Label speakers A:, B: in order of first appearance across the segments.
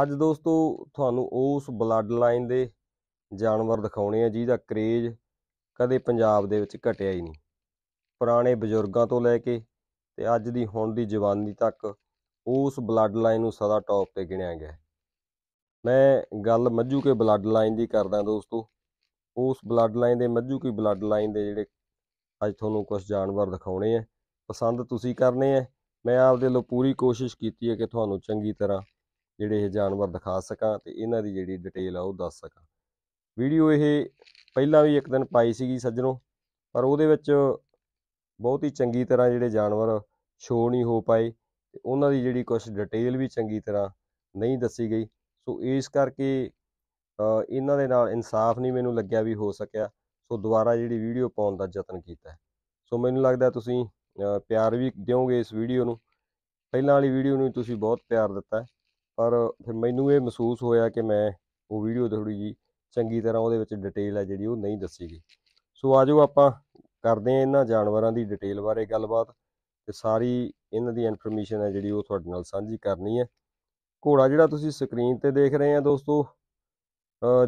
A: ਅੱਜ ਦੋਸਤੋ ਤੁਹਾਨੂੰ ਉਸ ਬਲੱਡ ਲਾਈਨ ਦੇ ਜਾਨਵਰ ਦਿਖਾਉਣੇ ਆ ਜਿਹਦਾ ਕਰੇਜ ਕਦੇ ਪੰਜਾਬ ਦੇ ਵਿੱਚ ਘਟਿਆ ਹੀ ਨਹੀਂ ਪੁਰਾਣੇ ਬਜ਼ੁਰਗਾਂ ਤੋਂ ਲੈ ਕੇ ਤੇ ਅੱਜ ਦੀ ਹੁਣ ਦੀ ਜਵਾਨੀ ਤੱਕ ਉਸ ਬਲੱਡ ਲਾਈਨ ਨੂੰ ਸਦਾ ਟੌਪ ਤੇ ਗਿਣਿਆ ਗਿਆ ਮੈਂ ਗੱਲ ਮੱਝੂ ਕੇ ਬਲੱਡ ਲਾਈਨ ਦੀ ਕਰਦਾ ਦੋਸਤੋ ਉਸ ਬਲੱਡ ਲਾਈਨ ਦੇ ਮੱਝੂ ਕੀ ਬਲੱਡ ਲਾਈਨ ਦੇ ਜਿਹੜੇ ਅੱਜ ਤੁਹਾਨੂੰ ਕੁਝ ਜਾਨਵਰ ਦਿਖਾਉਣੇ ਆ ਪਸੰਦ ਤੁਸੀਂ ਕਰਨੇ ਆ ਮੈਂ ਆਪਦੇ ਲੋ ਪੂਰੀ ਕੋਸ਼ਿਸ਼ ਕੀਤੀ ਹੈ ਕਿ ਤੁਹਾਨੂੰ ਚੰਗੀ ਤਰ੍ਹਾਂ ਜਿਹੜੇ ਇਹ ਜਾਨਵਰ ਦਿਖਾ ਸਕਾਂ ਤੇ ਇਹਨਾਂ ਦੀ ਜਿਹੜੀ ਡਿਟੇਲ ਆ ਉਹ ਦੱਸ ਸਕਾਂ ਵੀਡੀਓ ਇਹ ਪਹਿਲਾਂ ਵੀ ਇੱਕ ਦਿਨ ਪਾਈ ਸੀਗੀ ਸੱਜਣੋ ਪਰ ਉਹਦੇ ਵਿੱਚ ਬਹੁਤ ਹੀ ਚੰਗੀ ਤਰ੍ਹਾਂ ਜਿਹੜੇ ਜਾਨਵਰ ਸ਼ੋ ਨਹੀਂ ਹੋ ਪਾਏ ਤੇ ਉਹਨਾਂ ਦੀ ਜਿਹੜੀ ਕੁਝ ਡਿਟੇਲ ਵੀ ਚੰਗੀ ਤਰ੍ਹਾਂ ਨਹੀਂ ਦੱਸੀ ਗਈ ਸੋ ਇਸ ਕਰਕੇ ਇਹਨਾਂ ਦੇ ਨਾਲ ਇਨਸਾਫ ਨਹੀਂ ਮੈਨੂੰ ਲੱਗਿਆ ਵੀ ਹੋ ਸਕਿਆ ਸੋ ਦੁਬਾਰਾ ਜਿਹੜੀ ਵੀਡੀਓ ਪਾਉਣ ਦਾ ਯਤਨ ਕੀਤਾ ਸੋ ਮੈਨੂੰ ਲੱਗਦਾ ਤੁਸੀਂ ਪਿਆਰ ਵੀ ਦਿਓਗੇ ਇਸ ਵੀਡੀਓ ਨੂੰ ਪਹਿਲਾਂ ਵਾਲੀ ਵੀਡੀਓ ਨੂੰ ਤੁਸੀਂ ਬਹੁਤ ਪਿਆਰ ਦਿੱਤਾ ਪਰ ਫਿਰ ਮੈਨੂੰ ਇਹ ਮਹਿਸੂਸ ਹੋਇਆ ਕਿ ਮੈਂ ਉਹ ਵੀਡੀਓ ਥੋੜੀ ਜੀ ਚੰਗੀ ਤਰ੍ਹਾਂ ਉਹਦੇ ਵਿੱਚ ਡਿਟੇਲ ਆ ਜਿਹੜੀ ਉਹ ਨਹੀਂ ਦੱਸੀ ਗਈ ਸੋ ਆਜੋ ਆਪਾਂ ਕਰਦੇ ਆ ਇਹਨਾਂ ਜਾਨਵਰਾਂ ਦੀ ਡਿਟੇਲ ਬਾਰੇ ਗੱਲਬਾਤ ਤੇ ਸਾਰੀ ਇਹਨਾਂ ਦੀ ਇਨਫੋਰਮੇਸ਼ਨ ਹੈ ਜਿਹੜੀ ਉਹ ਤੁਹਾਡੇ ਨਾਲ ਸਾਂਝੀ ਕਰਨੀ ਹੈ ਘੋੜਾ ਜਿਹੜਾ ਤੁਸੀਂ ਸਕਰੀਨ ਤੇ ਦੇਖ ਰਹੇ ਆ ਦੋਸਤੋ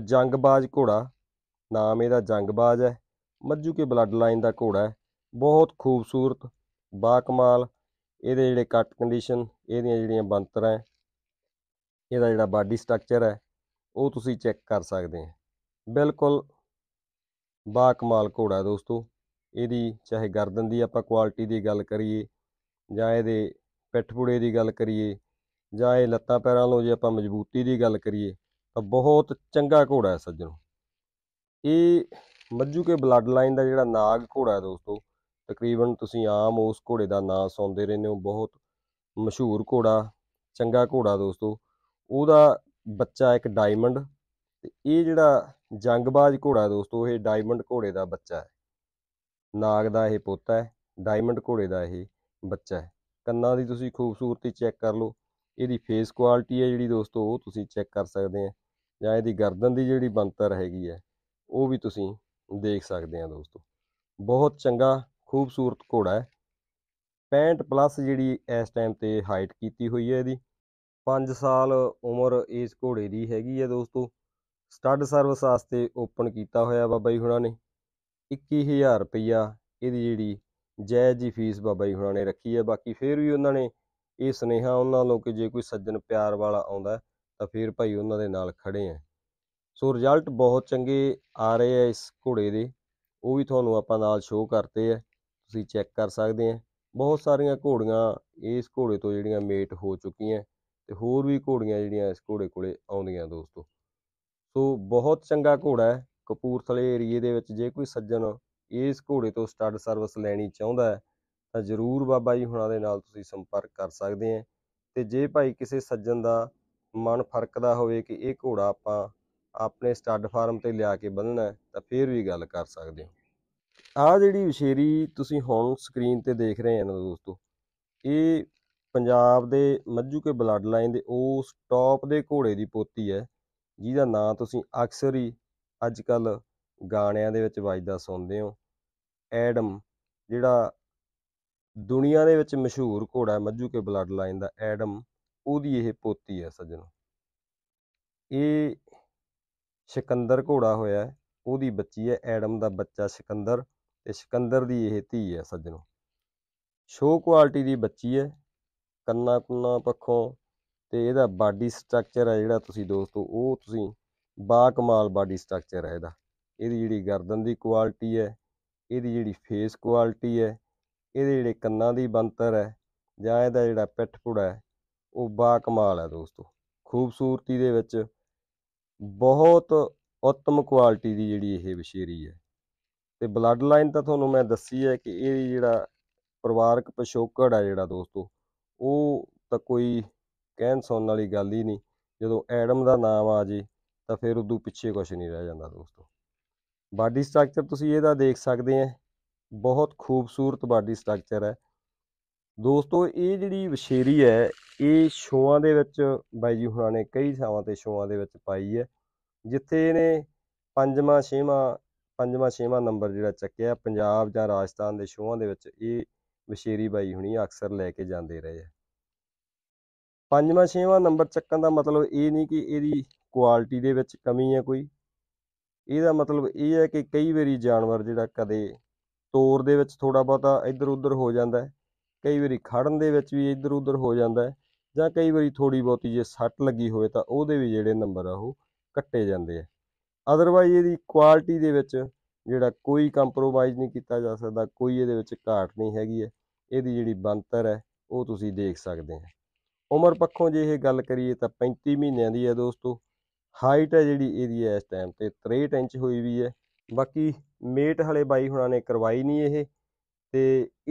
A: ਜੰਗਬਾਜ਼ ਘੋੜਾ ਨਾਮ ਇਹਦਾ ਜੰਗਬਾਜ਼ ਹੈ ਮੱਜੂ ਕੇ ਬਲੱਡ ਲਾਈਨ ਦਾ ਘੋੜਾ ਹੈ ਬਹੁਤ ਖੂਬਸੂਰਤ ਬਾ ਕਮਾਲ ਇਹਦੇ ਜਿਹੜੇ ਕੱਟ ਕੰਡੀਸ਼ਨ ਇਹਦੀਆਂ ਜਿਹੜੀਆਂ ਬੰਤਰਾਂ ਇਹਦਾ ਜਿਹੜਾ ਬਾਡੀ ਸਟਰਕਚਰ ਹੈ ਉਹ ਤੁਸੀਂ ਚੈੱਕ ਕਰ ਸਕਦੇ ਆ ਬਿਲਕੁਲ ਬਾ ਕਮਾਲ ਘੋੜਾ ਦੋਸਤੋ ਇਹਦੀ ਚਾਹੇ ਗਰਦਨ ਦੀ ਆਪਾਂ ਕੁਆਲਿਟੀ ਦੀ ਗੱਲ ਕਰੀਏ ਜਾਂ ਇਹਦੇ ਪਿੱਠਪੂੜੇ ਦੀ ਗੱਲ ਕਰੀਏ ਜਾਂ ਇਹ ਲੱਤਾਂ ਪੈਰਾਂ ਲੋ ਜੇ ਆਪਾਂ ਮਜ਼ਬੂਤੀ ਦੀ ਗੱਲ ਕਰੀਏ ਤਾਂ ਬਹੁਤ ਚੰਗਾ ਘੋੜਾ ਹੈ ਸੱਜਣੋ ਇਹ ਮੱਝੂ ਕੇ ਬਲੱਡ ਲਾਈਨ ਦਾ ਜਿਹੜਾ ਨਾਗ ਘੋੜਾ ਹੈ ਦੋਸਤੋ ਤਕਰੀਬਨ ਤੁਸੀਂ ਆਮ ਉਸ ਘੋੜੇ ਦਾ ਨਾਂ ਸੁਣਦੇ ਰਹਿੰਦੇ ਹੋ ਬਹੁਤ ਮਸ਼ਹੂਰ ਘੋੜਾ ਚੰਗਾ ਘੋੜਾ ਦੋਸਤੋ ਉਹਦਾ ਬੱਚਾ ਇੱਕ ਡਾਇਮੰਡ ਤੇ ਇਹ ਜਿਹੜਾ ਜੰਗਬਾਜ਼ ਘੋੜਾ ਦੋਸਤੋ ਇਹ ਡਾਇਮੰਡ ਘੋੜੇ ਦਾ ਬੱਚਾ ਹੈ ਨਾਗ ਦਾ ਇਹ ਪੋਤਾ ਹੈ ਡਾਇਮੰਡ ਘੋੜੇ ਦਾ ਇਹ ਬੱਚਾ ਹੈ ਕੰਨਾਂ ਦੀ ਤੁਸੀਂ ਖੂਬਸੂਰਤੀ ਚੈੱਕ ਕਰ ਲਓ ਇਹਦੀ ਫੇਸ ਕੁਆਲਿਟੀ ਹੈ ਜਿਹੜੀ ਦੋਸਤੋ ਉਹ ਤੁਸੀਂ ਚੈੱਕ ਕਰ ਸਕਦੇ ਆ ਜਾਂ ਇਹਦੀ ਗਰਦਨ ਦੀ ਜਿਹੜੀ ਬੰਤਰ ਹੈਗੀ ਹੈ ਉਹ ਵੀ ਤੁਸੀਂ ਦੇਖ ਸਕਦੇ ਆ ਦੋਸਤੋ ਬਹੁਤ ਚੰਗਾ ਖੂਬਸੂਰਤ ਘੋੜਾ ਹੈ 65 ਪਲੱਸ ਜਿਹੜੀ ਇਸ ਟਾਈਮ ਤੇ ਹਾਈਟ ਕੀਤੀ ਹੋਈ ਹੈ ਇਹਦੀ 5 ਸਾਲ ਉਮਰ ਇਸ ਘੋੜੇ ਦੀ ਹੈਗੀ ਹੈ ਦੋਸਤੋ ਸਟੱਡ ਸਰਵਿਸ ਵਾਸਤੇ ਓਪਨ ਕੀਤਾ ਹੋਇਆ ਬਾਬਾ ਜੀ ਹੁਣਾਂ ਨੇ 21000 ਰੁਪਇਆ ਇਹਦੀ ਜਿਹੜੀ ਜਾਇਜ਼ ਜੀ ਫੀਸ ਬਾਬਾ ਜੀ ਹੁਣਾਂ ਨੇ ਰੱਖੀ ਹੈ ਬਾਕੀ ਫੇਰ ਵੀ ਉਹਨਾਂ ਨੇ ਇਹ ਸਨੇਹਾ ਉਹਨਾਂ ਲੋਕ ਜੇ ਕੋਈ ਸੱਜਣ ਪਿਆਰ ਵਾਲਾ ਆਉਂਦਾ ਤਾਂ ਫੇਰ ਭਾਈ ਉਹਨਾਂ ਦੇ ਨਾਲ ਖੜੇ ਆ ਸੋ ਰਿਜ਼ਲਟ ਬਹੁਤ ਚੰਗੇ ਆ ਰਹੇ ਆ ਇਸ ਘੋੜੇ ਦੇ ਉਹ ਵੀ ਤੁਹਾਨੂੰ ਆਪਾਂ ਨਾਲ ਸ਼ੋਅ ਕਰਤੇ ਆ ਤੁਸੀਂ ਚੈੱਕ ਕਰ ਸਕਦੇ ਆ ਬਹੁਤ ਸਾਰੀਆਂ ਘੋੜੀਆਂ ਇਸ ਘੋੜੇ ਤੋਂ ਜਿਹੜੀਆਂ ਮੇਟ ਹੋ ਚੁੱਕੀਆਂ ਤੇ ਹੋਰ ਵੀ ਘੋੜੀਆਂ ਜਿਹੜੀਆਂ ਇਸ ਘੋੜੇ ਕੋਲੇ ਆਉਂਦੀਆਂ ਦੋਸਤੋ ਸੋ ਬਹੁਤ ਚੰਗਾ ਘੋੜਾ ਹੈ ਕਪੂਰਥਲੇ ਏਰੀਏ ਦੇ ਵਿੱਚ ਜੇ ਕੋਈ ਸੱਜਣ ਇਸ ਘੋੜੇ ਤੋਂ ਸਟੱਡ ਸਰਵਿਸ ਲੈਣੀ ਚਾਹੁੰਦਾ ਹੈ ਤਾਂ ਜ਼ਰੂਰ ਬਾਬਾ ਜੀ ਹੁਣਾਂ ਦੇ ਨਾਲ ਤੁਸੀਂ ਸੰਪਰਕ ਕਰ ਸਕਦੇ ਆ ਤੇ ਜੇ ਭਾਈ ਕਿਸੇ ਸੱਜਣ ਦਾ ਮਨ ਫਰਕਦਾ ਹੋਵੇ ਕਿ ਇਹ ਘੋੜਾ ਆਪਾਂ ਆਪਣੇ ਸਟੱਡ ਫਾਰਮ ਤੇ ਲਿਆ ਕੇ ਬੰਨਣਾ ਤਾਂ ਫੇਰ ਵੀ ਗੱਲ ਕਰ ਸਕਦੇ ਹੋ ਆ ਜਿਹੜੀ ਵਿਸ਼ੇਰੀ ਤੁਸੀਂ ਹੁਣ ਸਕਰੀਨ ਤੇ ਦੇਖ ਰਹੇ ਹੋ ਨਾ ਦੋਸਤੋ ਇਹ ਪੰਜਾਬ ਦੇ ਮੱਝੂ ਕੇ ਬਲੱਡ ਲਾਈਨ ਦੇ ਉਸ ਟੌਪ ਦੇ ਘੋੜੇ ਦੀ ਪੋਤੀ ਹੈ ਜਿਹਦਾ ਨਾਂ ਤੁਸੀਂ ਅਕਸਰ ਹੀ ਅੱਜ ਕੱਲ ਗਾਣਿਆਂ ਦੇ ਵਿੱਚ ਵੱਜਦਾ ਸੁਣਦੇ ਹੋ ਐਡਮ ਜਿਹੜਾ ਦੁਨੀਆ ਦੇ ਵਿੱਚ ਮਸ਼ਹੂਰ ਘੋੜਾ ਹੈ ਮੱਝੂ ਕੇ ਬਲੱਡ ਲਾਈਨ ਦਾ ਐਡਮ ਉਹਦੀ ਇਹ ਪੋਤੀ ਹੈ ਸੱਜਣੋ ਇਹ ਸਿਕੰਦਰ ਘੋੜਾ ਹੋਇਆ ਉਹਦੀ ਬੱਚੀ ਹੈ ਐਡਮ ਦਾ ਬੱਚਾ ਸਿਕੰਦਰ ਤੇ ਸਿਕੰਦਰ ਦੀ ਇਹ ਧੀ ਹੈ ਸੱਜਣੋ ਸ਼ੋ ਕੁਆਲਿਟੀ ਦੀ ਬੱਚੀ ਹੈ ਕੰਨਾਂ ਕੁੰਨਾਂ ਪੱਖੋਂ ਤੇ ਇਹਦਾ ਬਾਡੀ ਸਟਰਕਚਰ ਹੈ ਜਿਹੜਾ ਤੁਸੀਂ ਦੋਸਤੋ ਉਹ ਤੁਸੀਂ ਬਾ ਕਮਾਲ ਬਾਡੀ ਸਟਰਕਚਰ ਹੈ ਇਹਦਾ ਇਹਦੀ ਜਿਹੜੀ ਗਰਦਨ ਦੀ ਕੁਆਲਿਟੀ ਹੈ ਇਹਦੀ ਜਿਹੜੀ ਫੇਸ ਕੁਆਲਿਟੀ ਹੈ ਇਹਦੇ ਜਿਹੜੇ ਕੰਨਾਂ ਦੀ ਬੰਤਰ ਹੈ ਜਾਂ ਇਹਦਾ ਜਿਹੜਾ ਪਿੱਠ ਪੁੜਾ ਹੈ ਉਹ ਬਾ ਕਮਾਲ ਹੈ ਦੋਸਤੋ ਖੂਬਸੂਰਤੀ ਦੇ ਵਿੱਚ ਬਹੁਤ ਉੱਤਮ ਕੁਆਲਿਟੀ ਦੀ ਜਿਹੜੀ ਇਹ ਵਿਸ਼ੇਰੀ ਹੈ ਤੇ ਬਲੱਡ ਲਾਈਨ ਤਾਂ ਤੁਹਾਨੂੰ ਮੈਂ ਦੱਸੀ ਹੈ ਕਿ ਇਹ ਜਿਹੜਾ ਪਰਿਵਾਰਕ ਪਿਛੋਕੜ ਹੈ ਜਿਹੜਾ ਦੋਸਤੋ ਉਹ ਤਾਂ ਕੋਈ ਕਹਿਣ ਸੁਣਨ ਵਾਲੀ ਗੱਲ ਹੀ ਨਹੀਂ ਜਦੋਂ ਐਡਮ ਦਾ ਨਾਮ ਆ ਜੇ ਤਾਂ ਫਿਰ ਉਦੋਂ ਪਿੱਛੇ ਕੁਝ ਨਹੀਂ ਰਹਿ ਜਾਂਦਾ ਦੋਸਤੋ ਬਾਡੀ ਸਟਰਕਚਰ ਤੁਸੀਂ ਇਹਦਾ ਦੇਖ ਸਕਦੇ ਆ ਬਹੁਤ ਖੂਬਸੂਰਤ ਬਾਡੀ ਸਟਰਕਚਰ ਹੈ ਦੋਸਤੋ ਇਹ ਜਿਹੜੀ ਵਿਸ਼ੇਰੀ ਹੈ ਇਹ ਸ਼ੋਆਂ ਦੇ ਵਿੱਚ ਬਾਈ ਜੀ ਹੁਣਾਂ ਨੇ ਕਈ ਥਾਵਾਂ ਤੇ ਸ਼ੋਆਂ ਦੇ ਵਿੱਚ ਪਾਈ ਹੈ ਜਿੱਥੇ ਇਹਨੇ ਪੰਜਵਾਂ ਛੇਵਾਂ ਪੰਜਵਾਂ ਛੇਵਾਂ ਨੰਬਰ ਜਿਹੜਾ ਚੱਕਿਆ ਪੰਜਾਬ ਜਾਂ ਰਾਜਸਥਾਨ ਦੇ ਸ਼ੋਆਂ ਦੇ ਵਿੱਚ ਇਹ ਵਸ਼ੇਰੀ ਬਾਈ ਹੁਣੀ ਅਕਸਰ ਲੈ ਕੇ ਜਾਂਦੇ ਰਹੇ ਆ ਪੰਜਵਾਂ ਛੇਵਾਂ ਨੰਬਰ ਚੱਕਣ ਦਾ ਮਤਲਬ ਇਹ ਨਹੀਂ ਕਿ ਇਹਦੀ ਕੁਆਲਿਟੀ ਦੇ ਵਿੱਚ ਕਮੀ ਹੈ ਕੋਈ ਇਹਦਾ ਮਤਲਬ ਇਹ ਹੈ ਕਿ ਕਈ ਵਾਰੀ ਜਾਨਵਰ ਜਿਹੜਾ ਕਦੇ ਤੋਰ ਦੇ ਵਿੱਚ ਥੋੜਾ ਬਹੁਤਾ ਇੱਧਰ ਉੱਧਰ ਹੋ ਜਾਂਦਾ ਹੈ ਕਈ ਵਾਰੀ ਖੜਨ ਦੇ ਵਿੱਚ ਵੀ ਇੱਧਰ ਉੱਧਰ ਹੋ ਜਾਂਦਾ ਹੈ ਜਾਂ ਕਈ ਵਾਰੀ ਥੋੜੀ ਬਹੁਤੀ ਜੇ ਸੱਟ ਲੱਗੀ ਹੋਵੇ ਤਾਂ ਉਹਦੇ ਵੀ ਜਿਹੜੇ ਨੰਬਰ ਆ ਉਹ ਕੱਟੇ ਜਾਂਦੇ ਆ ਅਦਰਵਾਈਜ਼ ਇਹਦੀ ਕੁਆਲਿਟੀ ਦੇ ਵਿੱਚ ਜਿਹੜਾ ਕੋਈ ਕੰਪਰੋਮਾਈਜ਼ ਨਹੀਂ ਕੀਤਾ ਜਾ ਸਕਦਾ ਕੋਈ ਇਹਦੇ ਵਿੱਚ ਘਾਟ ਨਹੀਂ ਹੈਗੀ ਹੈ ਇਹਦੀ ਜਿਹੜੀ ਬੰਤਰ ਹੈ ਉਹ ਤੁਸੀਂ ਦੇਖ ਸਕਦੇ ਹੋ ਉਮਰ ਪੱਖੋਂ ਜੇ ਇਹ ਗੱਲ ਕਰੀਏ ਤਾਂ 35 ਮਹੀਨਿਆਂ ਦੀ ਹੈ ਦੋਸਤੋ ਹਾਈਟ ਹੈ ਜਿਹੜੀ ਇਹਦੀ ਇਸ ਟਾਈਮ ਤੇ 63 ਇੰਚ ਹੋਈ ਵੀ ਹੈ ਬਾਕੀ ਮੇਟ ਹਲੇ ਬਾਈ ਹੁਣਾਂ ਨੇ ਕਰਵਾਈ ਨਹੀਂ ਇਹ ਤੇ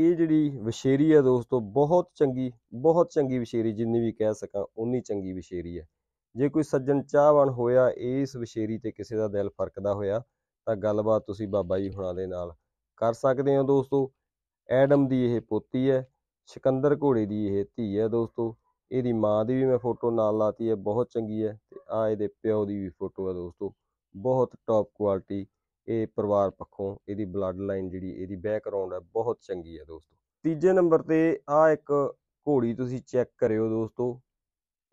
A: ਇਹ ਜਿਹੜੀ ਵਿਸ਼ੇਰੀ ਹੈ ਦੋਸਤੋ ਬਹੁਤ ਚੰਗੀ ਬਹੁਤ ਚੰਗੀ ਵਿਸ਼ੇਰੀ ਜਿੰਨੀ ਵੀ ਕਹਿ ਸਕਾਂ ਉਨੀ ਚੰਗੀ ਵਿਸ਼ੇਰੀ ਹੈ ਜੇ ਕੋਈ ਸੱਜਣ ਚਾਹਵਾਨ ਹੋਇਆ ਇਸ ਵਿਸ਼ੇਰੀ ਤੇ ਕਿਸੇ ਦਾ ਦਿਲ ਫਰਕਦਾ ਹੋਇਆ ਤਾਂ ਗੱਲਬਾਤ ਤੁਸੀਂ ਬਾਬਾ ਜੀ ਹੁਣਾਂ ਦੇ ਨਾਲ ਕਰ ਸਕਦੇ ਹੋ ਦੋਸਤੋ ਐਡਮ ਦੀ ਇਹ ਪੋਤੀ ਹੈ ਸਿਕੰਦਰ ਘੋੜੇ ਦੀ ਇਹ ਧੀ ਹੈ ਦੋਸਤੋ ਇਹਦੀ ਮਾਂ ਦੀ ਵੀ ਮੈਂ ਫੋਟੋ ਨਾਲ ਲਾਤੀ ਹੈ ਬਹੁਤ ਚੰਗੀ ਹੈ ਤੇ ਆ ਇਹਦੇ ਪਿਓ ਦੀ ਵੀ ਫੋਟੋ ਹੈ ਦੋਸਤੋ ਬਹੁਤ ਟੌਪ ਕੁਆਲਿਟੀ ਇਹ ਪਰਿਵਾਰ ਪੱਖੋਂ ਇਹਦੀ ਬਲੱਡ ਲਾਈਨ ਜਿਹੜੀ ਇਹਦੀ ਬੈਕਗ੍ਰਾਉਂਡ ਹੈ ਬਹੁਤ ਚੰਗੀ ਹੈ ਦੋਸਤੋ ਤੀਜੇ ਨੰਬਰ ਤੇ ਆ ਇੱਕ ਘੋੜੀ ਤੁਸੀਂ ਚੈੱਕ ਕਰਿਓ ਦੋਸਤੋ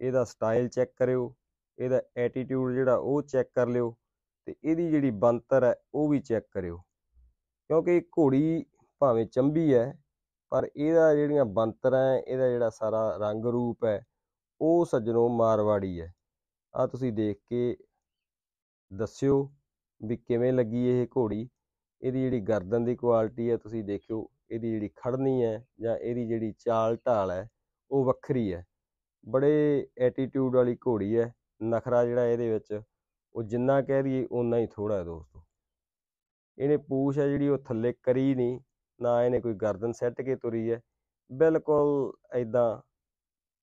A: ਇਹਦਾ ਸਟਾਈਲ ਚੈੱਕ ਕਰਿਓ ਇਹਦਾ ਐਟੀਟਿਊਡ ਜਿਹੜਾ ਉਹ ਚੈੱਕ ਕਰ ਲਿਓ ਤੇ ਇਹਦੀ ਜਿਹੜੀ ਬੰਤਰ ਹੈ ਉਹ ਵੀ ਚੈੱਕ ਕਰਿਓ ਕਿਉਂਕਿ ਘੋੜੀ ਭਾਵੇਂ ਚੰਬੀ ਹੈ ਪਰ ਇਹਦਾ ਜਿਹੜੀਆਂ ਬੰਤਰ ਹੈ ਇਹਦਾ ਜਿਹੜਾ ਸਾਰਾ ਰੰਗ ਰੂਪ ਹੈ ਉਹ ਸੱਜਣੋ ਮਾਰਵਾੜੀ ਹੈ ਆ ਤੁਸੀਂ ਦੇਖ ਕੇ ਦੱਸਿਓ ਵੀ ਕਿਵੇਂ ਲੱਗੀ ਇਹ ਘੋੜੀ ਇਹਦੀ ਜਿਹੜੀ ਗਰਦਨ ਦੀ ਕੁਆਲਿਟੀ ਹੈ ਤੁਸੀਂ ਦੇਖਿਓ ਇਹਦੀ ਜਿਹੜੀ ਖੜਨੀ ਹੈ ਜਾਂ ਇਹਦੀ ਜਿਹੜੀ ਚਾਲ ਢਾਲ ਹੈ ਉਹ ਵੱਖਰੀ ਹੈ ਬੜੇ ਐਟੀਟਿਊਡ ਵਾਲੀ ਘੋੜੀ ਹੈ ਨਖਰਾ ਜਿਹੜਾ ਇਹਦੇ ਵਿੱਚ ਉਹ ਜਿੰਨਾ ਕਹਿ ਦਈਏ ਓਨਾ ਹੀ ਥੋੜਾ ਹੈ ਦੋਸਤੋ ਇਹਨੇ ਪੂਛ ਹੈ ਜਿਹੜੀ ਉਹ ਥੱਲੇ ਕਰੀ ਨਹੀਂ ਨਾ ਇਹਨੇ ਕੋਈ ਗਰਦਨ ਸੈੱਟ ਕੇ ਤੁਰੀ ਹੈ ਬਿਲਕੁਲ ਐਦਾਂ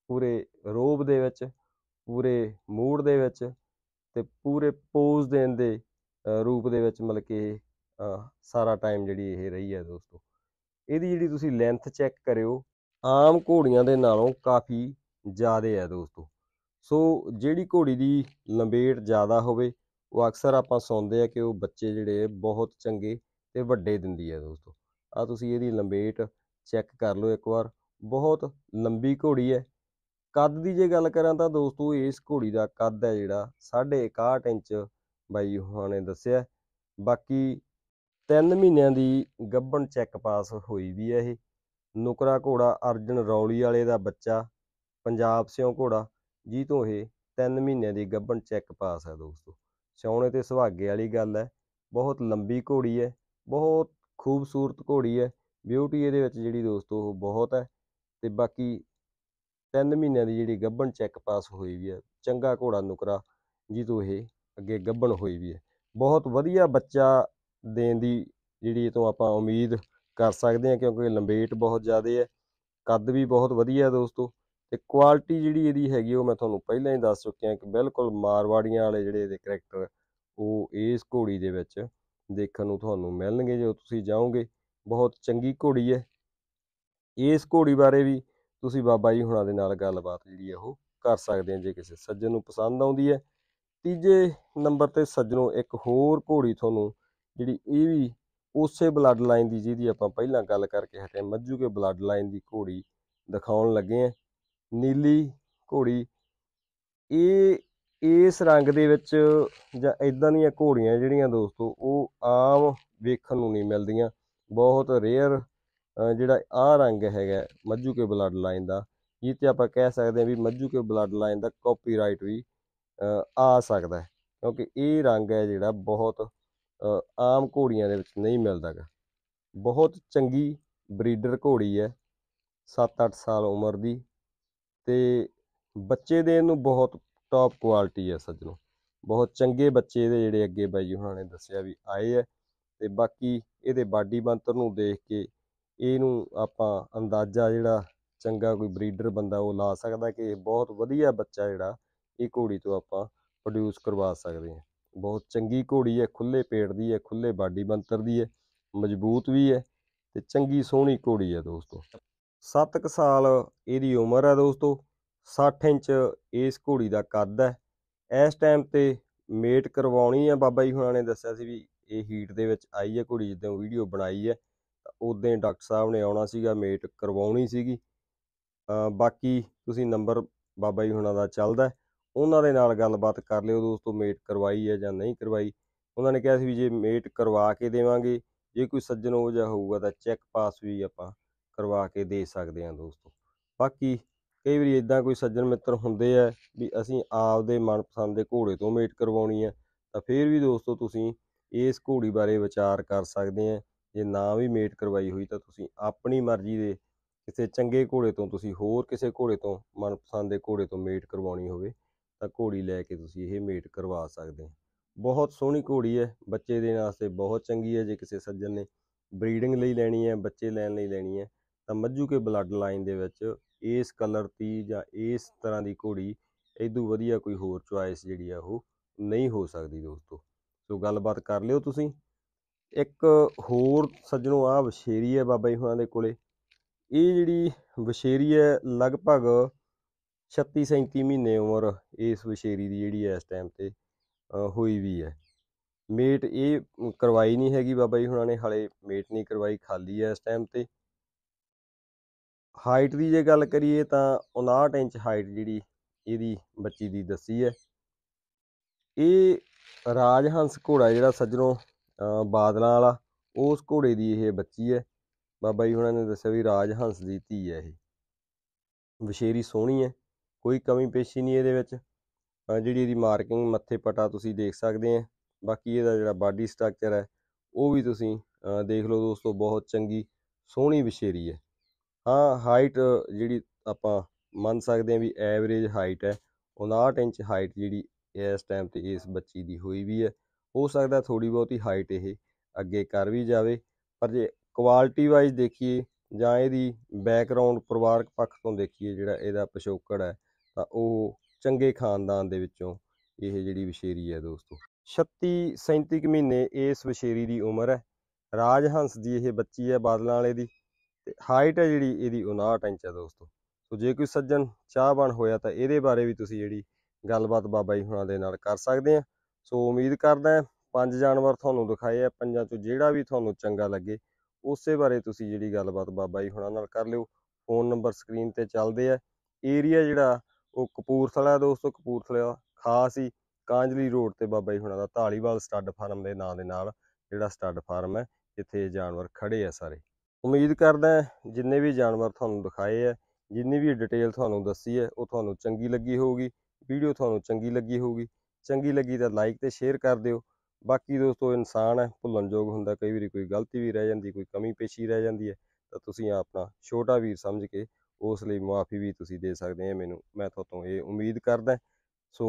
A: ਪੂਰੇ ਰੋਬ ਦੇ ਵਿੱਚ ਪੂਰੇ ਮੂਡ ਦੇ ਵਿੱਚ ਤੇ ਪੂਰੇ ਪੋਜ਼ ਦੇਣ ਦੇ ਰੂਪ ਦੇ ਵਿੱਚ ਮਤਲਬ ਕਿ ਸਾਰਾ ਟਾਈਮ ਜਿਹੜੀ ਇਹ ਰਹੀ ਹੈ ਦੋਸਤੋ ਇਹਦੀ ਜਿਹੜੀ ਤੁਸੀਂ ਲੈਂਥ ਚੈੱਕ ਕਰਿਓ ਆਮ ਘੋੜੀਆਂ ਦੇ ਨਾਲੋਂ ਕਾਫੀ ਜ਼ਿਆਦਾ ਹੈ ਦੋਸਤੋ ਸੋ ਜਿਹੜੀ ਘੋੜੀ ਦੀ ਲੰਬੇਟ ਜ਼ਿਆਦਾ ਹੋਵੇ ਉਹ ਅਕਸਰ ਆਪਾਂ ਸੁਣਦੇ ਆ ਕਿ ਉਹ ਬੱਚੇ ਜਿਹੜੇ ਬਹੁਤ ਚੰਗੇ ਤੇ ਵੱਡੇ ਦਿੰਦੀ ਹੈ ਦੋਸਤੋ ਆ ਤੁਸੀਂ ਇਹਦੀ ਲੰਬੇਟ ਚੈੱਕ ਕਰ ਲਓ ਇੱਕ ਵਾਰ ਬਹੁਤ ਲੰਬੀ ਘੋੜੀ ਹੈ ਕੱਦ ਦੀ ਜੇ ਗੱਲ ਕਰਾਂ ਤਾਂ ਦੋਸਤੋ ਇਸ ਘੋੜੀ ਦਾ ਕੱਦ ਹੈ ਜਿਹੜਾ 61 ਇੰਚ ਬਾਈ ਹੁਣਾਂ ਨੇ ਦੱਸਿਆ ਬਾਕੀ 3 ਮਹੀਨਿਆਂ ਦੀ ਗੱਭਣ ਚੈੱਕ ਪਾਸ ਹੋਈ ਵੀ ਹੈ ਇਹ ਨੁਕਰਾ ਘੋੜਾ ਅਰਜਨ ਰੌਲੀ ਵਾਲੇ ਦਾ ਬੱਚਾ ਪੰਜਾਬ ਸਿਓ ਘੋੜਾ ਜੀ ਤੋਂ ਇਹ 3 ਮਹੀਨਿਆਂ ਦੀ ਗੱਭਣ ਚੈੱਕ ਪਾਸ ਹੈ ਦੋਸਤੋ ਸੌਣੇ ਤੇ ਸੁਹਾਗੇ ਵਾਲੀ ਗੱਲ ਹੈ ਬਹੁਤ ਲੰਬੀ ਘੋੜੀ ਹੈ ਬਹੁਤ ਖੂਬਸੂਰਤ ਘੋੜੀ ਹੈ ਬਿਊਟੀ ਇਹਦੇ ਵਿੱਚ ਜਿਹੜੀ ਦੋਸਤੋ ਉਹ ਬਹੁਤ ਹੈ ਤੇ ਬਾਕੀ 3 ਮਹੀਨਿਆਂ ਦੀ ਜਿਹੜੀ ਗੱਭਣ ਚੈੱਕ ਪਾਸ ਹੋਈ ਵੀ ਹੈ ਚੰਗਾ ਘੋੜਾ ਨੁਕਰਾ ਜੀ ਤੋਂ ਇਹ ਅੱਗੇ ਗੱਭਣ ਹੋਈ ਵੀ ਹੈ ਬਹੁਤ ਵਧੀਆ ਬੱਚਾ ਦੇਣ ਦੀ ਜਿਹੜੀ ਇਹ ਤੋਂ ਆਪਾਂ ਉਮੀਦ ਕਰ ਸਕਦੇ ਹਾਂ ਕਿਉਂਕਿ ਲੰਬੇਟ ਬਹੁਤ ਜ਼ਿਆਦਾ ਹੈ ਕੱਦ ਵੀ ਬਹੁਤ ਵਧੀਆ ਦੋਸਤੋ ਤੇ ਕੁਆਲਿਟੀ ਜਿਹੜੀ ਇਹਦੀ ਹੈਗੀ ਉਹ ਮੈਂ ਤੁਹਾਨੂੰ ਪਹਿਲਾਂ ਹੀ ਦੱਸ ਚੁੱਕਿਆ ਕਿ ਬਿਲਕੁਲ ਮਾਰਵਾੜੀਆਂ ਵਾਲੇ ਜਿਹੜੇ ਇਹਦੇ ਕੈਰੈਕਟਰ ਉਹ ਇਸ ਘੋੜੀ ਦੇ ਵਿੱਚ ਦੇਖਣ ਨੂੰ ਤੁਹਾਨੂੰ ਮਿਲਣਗੇ ਜੇ ਤੁਸੀਂ ਜਾਓਗੇ ਬਹੁਤ ਚੰਗੀ ਘੋੜੀ ਹੈ ਇਸ ਘੋੜੀ ਬਾਰੇ ਵੀ ਤੁਸੀਂ ਬਾਬਾ ਜੀ ਹੁਣਾਂ ਦੇ ਨਾਲ ਗੱਲਬਾਤ ਜਿਹੜੀ ਹੈ ਉਹ ਕਰ ਸਕਦੇ ਆ ਜੇ ਕਿਸੇ ਸੱਜਣ ਨੂੰ ਪਸੰਦ ਆਉਂਦੀ ਹੈ ਤੀਜੇ ਨੰਬਰ ਤੇ ਸੱਜਣੋਂ ਇੱਕ ਹੋਰ ਘੋੜੀ ਤੁਹਾਨੂੰ ਜਿਹੜੀ ਇਹ ਵੀ ਉਸੇ ਬਲੱਡ ਲਾਈਨ ਦੀ ਜਿਹਦੀ ਆਪਾਂ ਪਹਿਲਾਂ ਗੱਲ ਕਰਕੇ ਹਟੇ ਮੱਝੂ ਕੇ ਬਲੱਡ ਲਾਈਨ ਦੀ ਘੋੜੀ ਦਿਖਾਉਣ ਲੱਗੇ ਆ ਨੀਲੀ ਘੋੜੀ ਇਹ ਇਸ ਰੰਗ ਦੇ ਵਿੱਚ ਜਾਂ ਇਦਾਂ ਦੀਆਂ ਘੋੜੀਆਂ ਜਿਹੜੀਆਂ ਦੋਸਤੋ ਉਹ ਆਮ ਵੇਖਣ ਨੂੰ ਨਹੀਂ ਮਿਲਦੀਆਂ ਬਹੁਤ ਰੇਅਰ ਜਿਹੜਾ ਆ ਰੰਗ ਹੈਗਾ ਮੱਝੂ ਕੇ ਬਲੱਡ ਲਾਈਨ ਦਾ ਇਹ ਤੇ ਆਪਾਂ ਕਹਿ ਸਕਦੇ ਹਾਂ ਵੀ ਮੱਝੂ ਕੇ ਬਲੱਡ ਲਾਈਨ ਦਾ ਕਾਪੀਰਾਈਟ ਵੀ ਆ ਸਕਦਾ ਕਿਉਂਕਿ ਇਹ ਰੰਗ ਹੈ ਜਿਹੜਾ ਬਹੁਤ ਆਮ ਘੋੜੀਆਂ ਦੇ ਵਿੱਚ ਨਹੀਂ ਮਿਲਦਾਗਾ ਬਹੁਤ ਚੰਗੀ ਬਰੀਡਰ ਘੋੜੀ ਹੈ 7-8 ਸਾਲ ਉਮਰ ਦੀ ਤੇ ਬੱਚੇ ਦੇ ਇਹਨੂੰ ਬਹੁਤ ਟੌਪ ਕੁਆਲਿਟੀ ਹੈ ਸੱਜਣੋ ਬਹੁਤ ਚੰਗੇ ਬੱਚੇ ਦੇ ਜਿਹੜੇ ਅੱਗੇ ਬਾਈ ਹੁਣਾਂ ਨੇ ਦੱਸਿਆ ਵੀ ਆਏ ਐ ਤੇ ਬਾਕੀ ਇਹਦੇ ਬਾਡੀ ਬੰਤਰ ਨੂੰ ਦੇਖ ਕੇ ਇਹਨੂੰ ਆਪਾਂ ਅੰਦਾਜ਼ਾ ਜਿਹੜਾ ਚੰਗਾ ਕੋਈ ਬਰੀਡਰ ਬੰਦਾ ਉਹ ਲਾ ਸਕਦਾ ਕਿ ਇਹ ਬਹੁਤ ਵਧੀਆ ਬੱਚਾ ਜਿਹੜਾ ਇਹ ਘੋੜੀ ਤੋਂ ਆਪਾਂ ਪ੍ਰੋਡਿਊਸ ਕਰਵਾ ਸਕਦੇ ਹਾਂ ਬਹੁਤ ਚੰਗੀ ਘੋੜੀ ਹੈ ਖੁੱਲੇ ਪੇਟ ਦੀ ਹੈ ਖੁੱਲੇ ਬਾਡੀ ਬੰਤਰ ਦੀ ਹੈ ਮਜ਼ਬੂਤ ਵੀ ਹੈ ਤੇ ਚੰਗੀ ਸੋਹਣੀ ਘੋੜੀ ਹੈ ਦੋਸਤੋ 7 ਸਾਲ ਇਹਦੀ ਉਮਰ ਹੈ ਦੋਸਤੋ 60 ਇੰਚ ਇਸ ਘੋੜੀ ਦਾ ਕੱਦ ਹੈ ਇਸ ਟਾਈਮ ਤੇ ਮੇਟ ਕਰਵਾਉਣੀ ਹੈ ਬਾਬਾ ਜੀ ਹੁਣਾਂ ਨੇ ਦੱਸਿਆ ਸੀ ਵੀ ਇਹ ਹੀਟ ਦੇ ਵਿੱਚ ਆਈ ਹੈ ਘੋੜੀ ਜਿੱਦਾਂ ਵੀਡੀਓ ਬਣਾਈ ਹੈ ਤਾਂ ਉਦੋਂ ਡਾਕਟਰ ਸਾਹਿਬ ਨੇ ਆਉਣਾ ਸੀਗਾ ਮੇਟ ਕਰਵਾਉਣੀ ਸੀਗੀ ਬਾਕੀ ਤੁਸੀਂ ਨੰਬਰ ਬਾਬਾ ਜੀ ਹੁਣਾਂ ਦਾ ਚੱਲਦਾ ਉਹਨਾਂ ਦੇ ਨਾਲ ਗੱਲਬਾਤ ਕਰ ਲਿਓ ਦੋਸਤੋ ਮੇਟ ਕਰਵਾਈ ਹੈ ਜਾਂ ਨਹੀਂ ਕਰਵਾਈ ਉਹਨਾਂ ਨੇ ਕਿਹਾ ਸੀ ਵੀ ਜੇ ਮੇਟ ਕਰਵਾ ਕੇ ਦੇਵਾਂਗੇ ਜੇ ਕੋਈ ਸੱਜਣ ਹੋ ਜਾ ਹੋਊਗਾ ਤਾਂ ਚੈੱਕ ਪਾਸ ਵੀ ਆਪਾਂ ਕਰਵਾ ਕੇ ਦੇ ਸਕਦੇ ਆ ਦੋਸਤੋ ਬਾਕੀ ਕਈ ਵਾਰੀ ਇਦਾਂ ਕੋਈ ਸੱਜਣ ਮਿੱਤਰ ਹੁੰਦੇ ਆ ਵੀ ਅਸੀਂ ਆਪਦੇ ਮਨਪਸੰਦ ਦੇ ਘੋੜੇ ਤੋਂ ਮੇਟ ਕਰਵਾਉਣੀ ਆ ਤਾਂ ਫੇਰ ਵੀ ਦੋਸਤੋ ਤੁਸੀਂ ਇਸ ਘੋੜੀ ਬਾਰੇ ਵਿਚਾਰ ਕਰ ਸਕਦੇ ਆ ਜੇ ਨਾ ਵੀ ਮੇਟ ਕਰਵਾਈ ਹੋਈ ਤਾਂ ਤੁਸੀਂ ਆਪਣੀ ਮਰਜ਼ੀ ਦੇ ਕਿਸੇ ਚੰਗੇ ਘੋੜੇ ਤੋਂ ਤੁਸੀਂ ਹੋਰ ਕਿਸੇ ਘੋੜੇ ਤੋਂ ਮਨਪਸੰਦ ਦੇ ਘੋੜੇ ਤੋਂ ਮੇਟ ਕਰਵਾਉਣੀ ਹੋਵੇ ਤਾਂ ਘੋੜੀ ਲੈ ਕੇ ਤੁਸੀਂ ਇਹ ਮੇਟ ਕਰਵਾ ਸਕਦੇ ਆ ਬਹੁਤ ਸੋਹਣੀ ਘੋੜੀ ਹੈ ਬੱਚੇ ਦੇਣ ਵਾਸਤੇ ਬਹੁਤ ਚੰਗੀ ਹੈ ਜੇ ਕਿਸੇ ਸੱਜਣ ਨੇ ਬਰੀਡਿੰਗ ਲਈ ਲੈਣੀ ਹੈ ਬੱਚੇ ਲੈਣ ਲਈ ਲੈਣੀ ਹੈ ਤਾਂ ਮੱਝੂ ਕੇ ਬਲੱਡ ਲਾਈਨ ਦੇ ਵਿੱਚ ਇਸ ਕਲਰ ਦੀ ਜਾਂ ਇਸ ਤਰ੍ਹਾਂ ਦੀ ਘੋੜੀ ਇਦੋਂ ਵਧੀਆ ਕੋਈ ਹੋਰ ਚੁਆਇਸ ਜਿਹੜੀ ਆ ਉਹ ਨਹੀਂ ਹੋ ਸਕਦੀ ਦੋਸਤੋ ਸੋ ਗੱਲਬਾਤ ਕਰ ਲਿਓ ਤੁਸੀਂ ਇੱਕ ਹੋਰ ਸੱਜਣੋ ਆ ਵਸ਼ੇਰੀ ਹੈ ਬਾਬਾ ਜੀ ਹੁਣਾਂ ਦੇ ਕੋਲੇ ਇਹ ਜਿਹੜੀ ਵਸ਼ੇਰੀ ਹੈ ਲਗਭਗ 36 37 ਮਹੀਨੇ ਉਮਰ ਇਸ ਵਸ਼ੇਰੀ ਦੀ ਜਿਹੜੀ ਇਸ ਟਾਈਮ ਤੇ ਹੋਈ ਵੀ ਹੈ ਮੇਟ ਇਹ ਕਰਵਾਈ ਨਹੀਂ ਹੈਗੀ ਬਾਬਾ ਜੀ ਹੁਣਾਂ ਨੇ ਹਲੇ ਮੇਟ ਨਹੀਂ ਕਰਵਾਈ ਖਾਲੀ ਹੈ ਇਸ ਟਾਈਮ ਤੇ ਹਾਈਟ ਦੀ ਜੇ ਗੱਲ ਕਰੀਏ ਤਾਂ 59 ਇੰਚ ਹਾਈਟ ਜਿਹੜੀ ਇਹਦੀ ਬੱਚੀ ਦੀ ਦੱਸੀ ਹੈ ਇਹ ਰਾਜ ਹੰਸ ਘੋੜਾ ਜਿਹੜਾ ਸੱਜਣੋਂ ਬਾਦਲਾਂ ਵਾਲਾ ਉਸ ਘੋੜੇ ਦੀ ਇਹ ਬੱਚੀ ਹੈ ਬਾਬਾ ਜੀ ਹੁਣਾਂ ਨੇ ਦੱਸਿਆ ਵੀ ਰਾਜ ਹੰਸ ਦੀ ਧੀ ਹੈ ਇਹ ਵਿਸ਼ੇਰੀ ਸੋਹਣੀ ਹੈ ਕੋਈ ਕਮੀ ਪੇਸ਼ੀ ਨਹੀਂ ਇਹਦੇ ਵਿੱਚ ਜਿਹੜੀ ਇਹਦੀ ਮਾਰਕਿੰਗ ਮੱਥੇ ਪਟਾ ਤੁਸੀਂ ਦੇਖ ਸਕਦੇ ਆ ਬਾਕੀ ਇਹਦਾ ਜਿਹੜਾ ਬਾਡੀ ਸਟਰਕਚਰ ਹੈ ਉਹ ਵੀ ਤੁਸੀਂ ਦੇਖ ਲਓ ਦੋਸਤੋ ਬਹੁਤ ਚੰਗੀ ਸੋਹਣੀ ਵਿਸ਼ੇਰੀ ਹੈ ਹਾਂ ਹਾਈਟ ਜਿਹੜੀ ਆਪਾਂ ਮੰਨ ਸਕਦੇ ਹਾਂ ਵੀ ਐਵਰੇਜ ਹਾਈਟ ਹੈ 59 ਇੰਚ ਹਾਈਟ ਜਿਹੜੀ ਇਸ ਟਾਈਮ ਤੇ ਇਸ ਬੱਚੀ ਦੀ ਹੋਈ ਵੀ ਹੈ ਹੋ ਸਕਦਾ ਥੋੜੀ ਬਹੁਤੀ ਹਾਈਟ ਇਹ ਅੱਗੇ ਕਰ ਵੀ ਜਾਵੇ ਪਰ ਜੇ ਕੁਆਲਿਟੀ ਵਾਈਜ਼ ਦੇਖੀਏ ਜਾਂ ਇਹਦੀ ਬੈਕਗ੍ਰਾਉਂਡ ਪਰਿਵਾਰਕ ਪੱਖ ਤੋਂ ਦੇਖੀਏ ਜਿਹੜਾ ਇਹਦਾ ਪਿਛੋਕੜ ਹੈ ਤਾਂ ਉਹ ਚੰਗੇ ਖਾਨਦਾਨ ਦੇ ਵਿੱਚੋਂ ਇਹ ਜਿਹੜੀ ਵਿਸ਼ੇਰੀ ਹੈ ਦੋਸਤੋ 36 37 ਮਹੀਨੇ ਇਸ ਵਿਸ਼ੇਰੀ ਦੀ ਉਮਰ ਹੈ ਰਾਜਹੰਸ ਦੀ ਇਹ ਬੱਚੀ ਹੈ ਬਾਦਲਾਂ ਵਾਲੇ ਦੀ ਤੇ ਹਾਈਟ ਹੈ ਜਿਹੜੀ ਇਹਦੀ 59 ਇੰਚ ਹੈ ਦੋਸਤੋ ਸੋ ਜੇ ਕੋਈ ਸੱਜਣ ਚਾਹਵਾਨ ਹੋਇਆ ਤਾਂ ਇਹਦੇ ਬਾਰੇ ਵੀ ਤੁਸੀਂ ਜਿਹੜੀ ਗੱਲਬਾਤ ਬਾਬਾ ਜੀ ਹੁਣਾਂ ਦੇ ਨਾਲ ਕਰ ਸਕਦੇ ਆ ਸੋ ਉਮੀਦ ਕਰਦਾ ਪੰਜ ਜਾਨਵਰ ਤੁਹਾਨੂੰ ਦਿਖਾਏ ਆ ਪੰਜਾਂ ਚੋਂ ਜਿਹੜਾ ਵੀ ਤੁਹਾਨੂੰ ਚੰਗਾ ਲੱਗੇ ਉਸੇ ਬਾਰੇ ਤੁਸੀਂ ਜਿਹੜੀ ਗੱਲਬਾਤ ਬਾਬਾ ਜੀ ਹੁਣਾਂ ਨਾਲ ਕਰ ਲਿਓ ਫੋਨ ਨੰਬਰ ਸਕਰੀਨ ਤੇ ਚੱਲਦੇ ਆ ਏਰੀਆ ਜਿਹੜਾ ਉਹ ਕਪੂਰਥਲਾ ਦੋਸਤੋ ਕਪੂਰਥਲਾ ਖਾਸ ਹੀ ਕਾਂਜਲੀ ਰੋਡ ਤੇ ਬਾਬਾ ਜੀ ਹੁਣਾਂ ਦਾ ਢਾਲੀਵਾਲ ਸਟੱਡ ਫਾਰਮ ਦੇ ਨਾਂ ਦੇ ਨਾਲ ਜਿਹੜਾ ਸਟੱਡ ਫਾਰਮ ਹੈ ਜਿੱਥੇ ਜਾਨਵਰ ਖੜੇ ਆ ਸਾਰੇ ਉਮੀਦ ਕਰਦਾ ਜਿੰਨੇ ਵੀ ਜਾਨਵਰ ਤੁਹਾਨੂੰ ਦਿਖਾਏ ਆ ਜਿੰਨੀ ਵੀ ਡਿਟੇਲ ਤੁਹਾਨੂੰ ਦੱਸੀ ਹੈ ਉਹ ਤੁਹਾਨੂੰ ਚੰਗੀ ਲੱਗੀ ਹੋਊਗੀ ਵੀਡੀਓ ਤੁਹਾਨੂੰ ਚੰਗੀ ਲੱਗੀ ਹੋਊਗੀ ਚੰਗੀ ਲੱਗੀ ਤਾਂ ਲਾਈਕ ਤੇ ਸ਼ੇਅਰ ਕਰ ਦਿਓ ਬਾਕੀ ਦੋਸਤੋ ਇਨਸਾਨ ਹੈ ਭੁੱਲਣਯੋਗ ਹੁੰਦਾ ਕਈ ਵਾਰੀ ਕੋਈ ਗਲਤੀ ਵੀ ਰਹਿ ਜਾਂਦੀ ਕੋਈ ਕਮੀ ਪੇਸ਼ੀ ਰਹਿ ਜਾਂਦੀ ਹੈ ਤਾਂ ਤੁਸੀਂ ਆਪਣਾ ਛੋਟਾ ਵੀਰ ਸਮਝ ਕੇ ਉਸ ਲਈ ਮਾਫੀ ਵੀ ਤੁਸੀਂ ਦੇ ਸਕਦੇ ਆ ਮੈਨੂੰ ਮੈਂ ਤੁਹਾਤੋਂ ਇਹ ਉਮੀਦ ਕਰਦਾ ਸੋ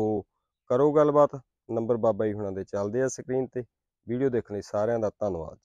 A: ਕਰੋ ਗੱਲਬਾਤ ਨੰਬਰ ਬਾਬਾ ਜੀ ਹੁਣਾਂ ਦੇ ਚੱਲਦੇ ਆ ਸਕਰੀਨ ਤੇ ਵੀਡੀਓ ਦੇਖਣ ਲਈ ਸਾਰਿਆਂ ਦਾ ਧੰਨਵਾਦ